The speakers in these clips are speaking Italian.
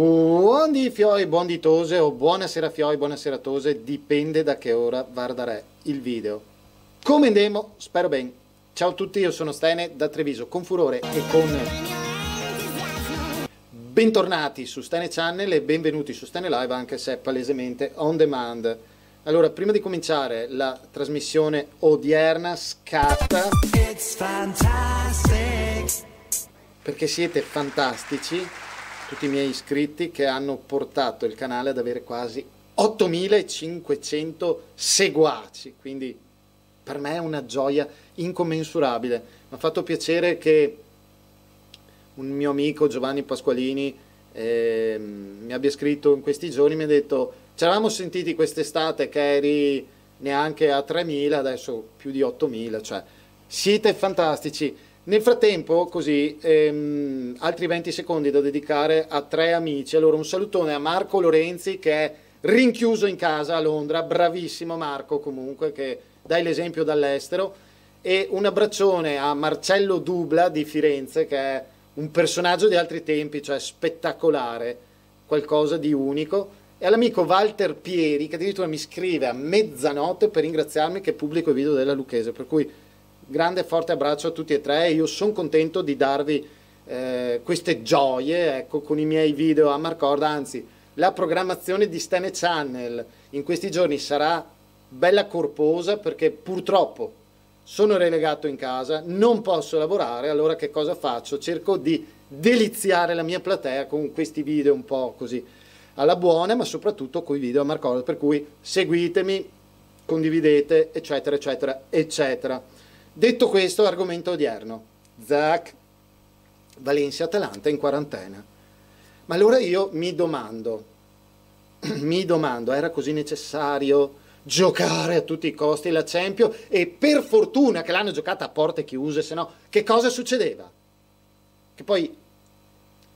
Buondì fiori, buonditose o buonasera fiori, buonasera tose, dipende da che ora guardare il video. Come andiamo? Spero ben. Ciao a tutti, io sono Stene da Treviso, con furore e con... Bentornati su Stene Channel e benvenuti su Stene Live, anche se è palesemente on demand. Allora, prima di cominciare la trasmissione odierna scatta... It's fantastic. Perché siete fantastici tutti i miei iscritti che hanno portato il canale ad avere quasi 8500 seguaci, quindi per me è una gioia incommensurabile. Mi ha fatto piacere che un mio amico Giovanni Pasqualini eh, mi abbia scritto in questi giorni, mi ha detto ci eravamo sentiti quest'estate che eri neanche a 3000, adesso più di 8000, cioè siete fantastici. Nel frattempo, così, ehm, altri 20 secondi da dedicare a tre amici. Allora, un salutone a Marco Lorenzi che è rinchiuso in casa a Londra, bravissimo Marco comunque, che dai l'esempio dall'estero. E un abbraccione a Marcello Dubla di Firenze, che è un personaggio di altri tempi, cioè spettacolare, qualcosa di unico. E all'amico Walter Pieri, che addirittura mi scrive a mezzanotte per ringraziarmi che pubblico i video della Lucchese. Per cui grande e forte abbraccio a tutti e tre. Io sono contento di darvi eh, queste gioie ecco, con i miei video a Marcorda. Anzi, la programmazione di Stene Channel in questi giorni sarà bella corposa perché purtroppo sono relegato in casa, non posso lavorare, allora che cosa faccio? Cerco di deliziare la mia platea con questi video un po' così alla buona, ma soprattutto con i video a Marcorda, per cui seguitemi, condividete, eccetera, eccetera, eccetera. Detto questo, argomento odierno. Zach, Valencia-Atalanta in quarantena. Ma allora io mi domando, mi domando, era così necessario giocare a tutti i costi la Champions e per fortuna che l'hanno giocata a porte chiuse, se no che cosa succedeva? Che poi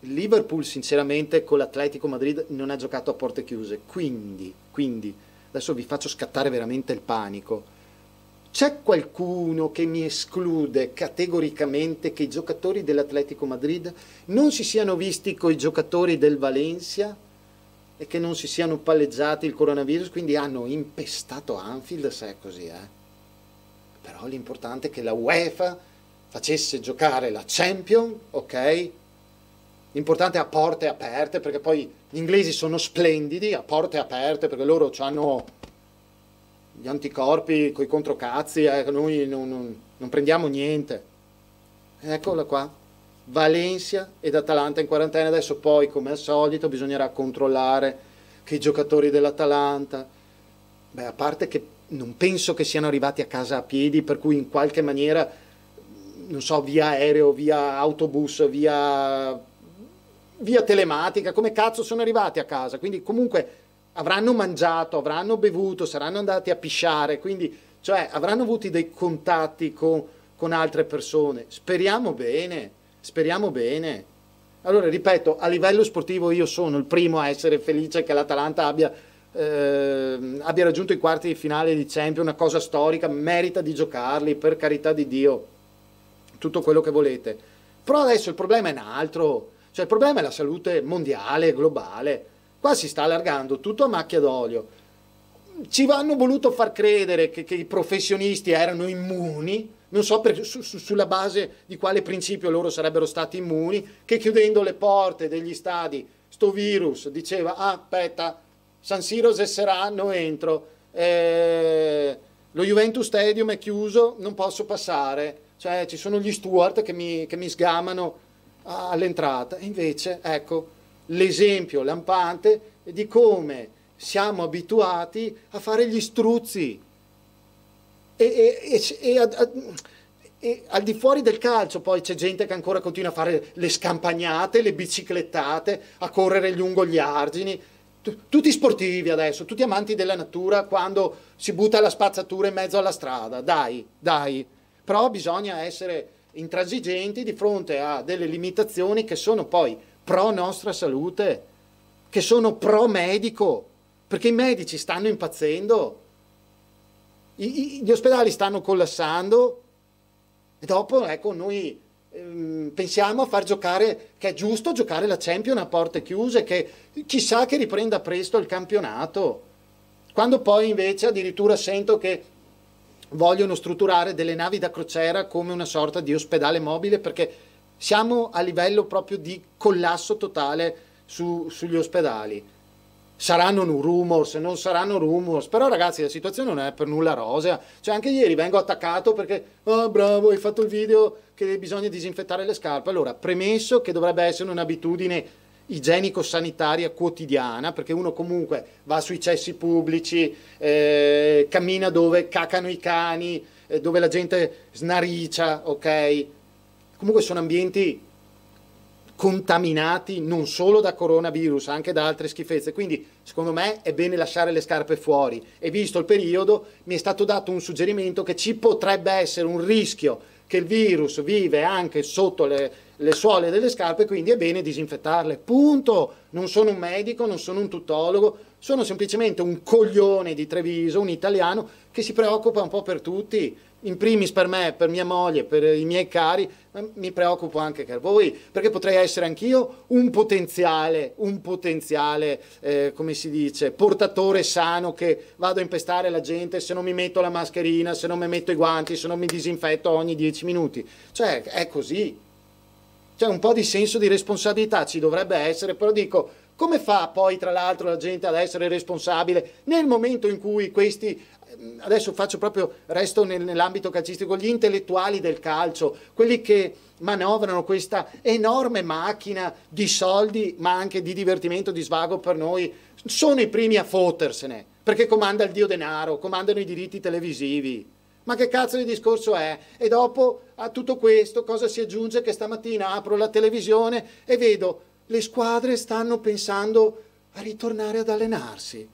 il Liverpool sinceramente con l'Atletico Madrid non ha giocato a porte chiuse, quindi, quindi adesso vi faccio scattare veramente il panico c'è qualcuno che mi esclude categoricamente che i giocatori dell'Atletico Madrid non si siano visti con i giocatori del Valencia e che non si siano palleggiati il coronavirus, quindi hanno impestato Anfield, se è così, eh? Però l'importante è che la UEFA facesse giocare la Champion, ok? L'importante è a porte aperte, perché poi gli inglesi sono splendidi, a porte aperte, perché loro hanno gli anticorpi con i controcazzi, eh, noi non, non, non prendiamo niente. Eccola qua. Valencia ed Atalanta in quarantena, adesso poi come al solito bisognerà controllare che i giocatori dell'Atalanta, beh a parte che non penso che siano arrivati a casa a piedi, per cui in qualche maniera, non so, via aereo, via autobus, via, via telematica, come cazzo sono arrivati a casa, quindi comunque avranno mangiato, avranno bevuto, saranno andati a pisciare, quindi cioè, avranno avuto dei contatti con, con altre persone. Speriamo bene, speriamo bene. Allora, ripeto, a livello sportivo io sono il primo a essere felice che l'Atalanta abbia, eh, abbia raggiunto i quarti di finale di Champions, una cosa storica, merita di giocarli, per carità di Dio, tutto quello che volete. Però adesso il problema è un altro, cioè il problema è la salute mondiale, globale. Qua si sta allargando tutto a macchia d'olio. Ci hanno voluto far credere che, che i professionisti erano immuni, non so per, su, su, sulla base di quale principio loro sarebbero stati immuni, che chiudendo le porte degli stadi, sto virus diceva, ah, aspetta, San Siro cesserà, non entro, eh, lo Juventus Stadium è chiuso, non posso passare, cioè ci sono gli steward che mi, che mi sgamano all'entrata, invece, ecco, l'esempio lampante di come siamo abituati a fare gli struzzi e, e, e, a, a, e, al di fuori del calcio poi c'è gente che ancora continua a fare le scampagnate, le biciclettate, a correre lungo gli argini. tutti sportivi adesso, tutti amanti della natura quando si butta la spazzatura in mezzo alla strada, dai, dai. Però bisogna essere intransigenti di fronte a delle limitazioni che sono poi pro nostra salute, che sono pro medico, perché i medici stanno impazzendo, I, i, gli ospedali stanno collassando e dopo ecco noi ehm, pensiamo a far giocare, che è giusto giocare la Champions a porte chiuse, che chissà che riprenda presto il campionato, quando poi invece addirittura sento che vogliono strutturare delle navi da crociera come una sorta di ospedale mobile perché siamo a livello proprio di collasso totale su, sugli ospedali. Saranno rumors, non saranno rumors, però ragazzi la situazione non è per nulla rosea. Cioè anche ieri vengo attaccato perché, oh bravo, hai fatto il video che bisogna disinfettare le scarpe. Allora, premesso che dovrebbe essere un'abitudine igienico-sanitaria quotidiana, perché uno comunque va sui cessi pubblici, eh, cammina dove cacano i cani, eh, dove la gente snaricia, ok? comunque sono ambienti contaminati non solo da coronavirus, anche da altre schifezze. Quindi, secondo me, è bene lasciare le scarpe fuori. E visto il periodo, mi è stato dato un suggerimento che ci potrebbe essere un rischio che il virus vive anche sotto le, le suole delle scarpe, quindi è bene disinfettarle. Punto. Non sono un medico, non sono un tutologo, sono semplicemente un coglione di Treviso, un italiano che si preoccupa un po' per tutti, in primis per me, per mia moglie, per i miei cari, ma mi preoccupo anche per voi, perché potrei essere anch'io un potenziale, un potenziale, eh, come si dice, portatore sano che vado a impestare la gente se non mi metto la mascherina, se non mi metto i guanti, se non mi disinfetto ogni dieci minuti. Cioè, è così. Cioè un po' di senso di responsabilità ci dovrebbe essere, però dico, come fa poi tra l'altro la gente ad essere responsabile nel momento in cui questi ehm, adesso faccio proprio, resto nel, nell'ambito calcistico, gli intellettuali del calcio, quelli che manovrano questa enorme macchina di soldi, ma anche di divertimento, di svago per noi, sono i primi a fottersene, perché comanda il dio denaro, comandano i diritti televisivi. Ma che cazzo di discorso è? E dopo a tutto questo cosa si aggiunge che stamattina apro la televisione e vedo le squadre stanno pensando a ritornare ad allenarsi.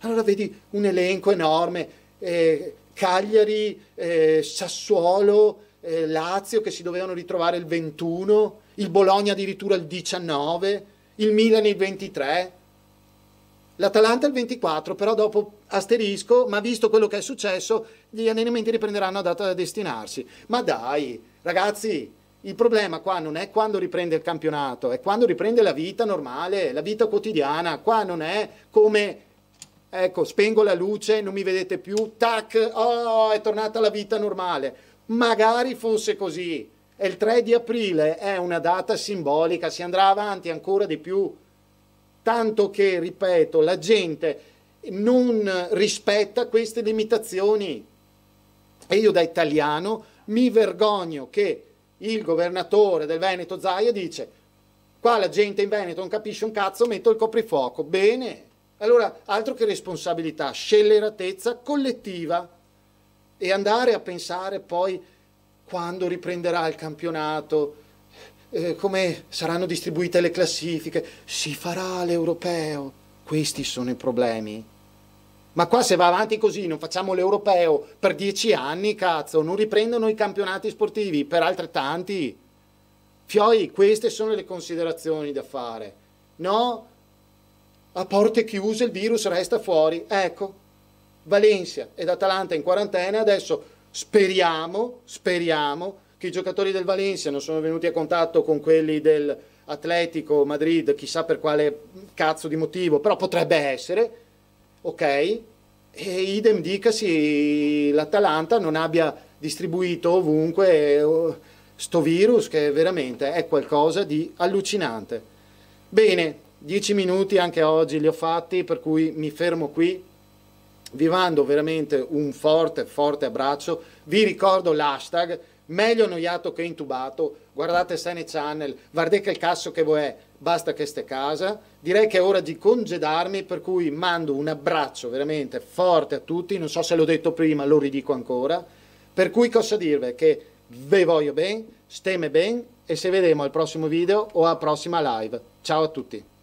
Allora vedi un elenco enorme, eh, Cagliari, eh, Sassuolo, eh, Lazio che si dovevano ritrovare il 21, il Bologna addirittura il 19, il Milan il 23, l'Atalanta il 24, però dopo asterisco, ma visto quello che è successo, gli allenamenti riprenderanno a data da destinarsi. Ma dai, ragazzi, il problema qua non è quando riprende il campionato, è quando riprende la vita normale, la vita quotidiana. Qua non è come, ecco, spengo la luce, non mi vedete più, tac, oh, è tornata la vita normale. Magari fosse così. E il 3 di aprile è una data simbolica, si andrà avanti ancora di più. Tanto che, ripeto, la gente non rispetta queste limitazioni. E io da italiano mi vergogno che il governatore del Veneto Zaia dice qua la gente in Veneto non capisce un cazzo, metto il coprifuoco. Bene, allora altro che responsabilità, scelleratezza collettiva e andare a pensare poi quando riprenderà il campionato, eh, come saranno distribuite le classifiche, si farà l'europeo. Questi sono i problemi. Ma qua se va avanti così, non facciamo l'europeo per dieci anni, cazzo, non riprendono i campionati sportivi per altrettanti. Fioi, queste sono le considerazioni da fare. No, a porte chiuse il virus resta fuori. Ecco, Valencia ed Atalanta in quarantena, adesso speriamo, speriamo che i giocatori del Valencia non sono venuti a contatto con quelli del Atletico Madrid, chissà per quale cazzo di motivo, però potrebbe essere, ok? E idem dicasi l'Atalanta non abbia distribuito ovunque eh, sto virus che veramente è qualcosa di allucinante. Bene, dieci minuti anche oggi li ho fatti, per cui mi fermo qui. Vi mando veramente un forte, forte abbraccio. Vi ricordo l'hashtag meglio annoiato che intubato, guardate Sene Channel, guardate che il cazzo che vuoi, basta che ste casa, direi che è ora di congedarmi, per cui mando un abbraccio veramente forte a tutti, non so se l'ho detto prima, lo ridico ancora, per cui cosa dirvi? Che ve voglio bene, steme bene e se vedremo al prossimo video o alla prossima live. Ciao a tutti!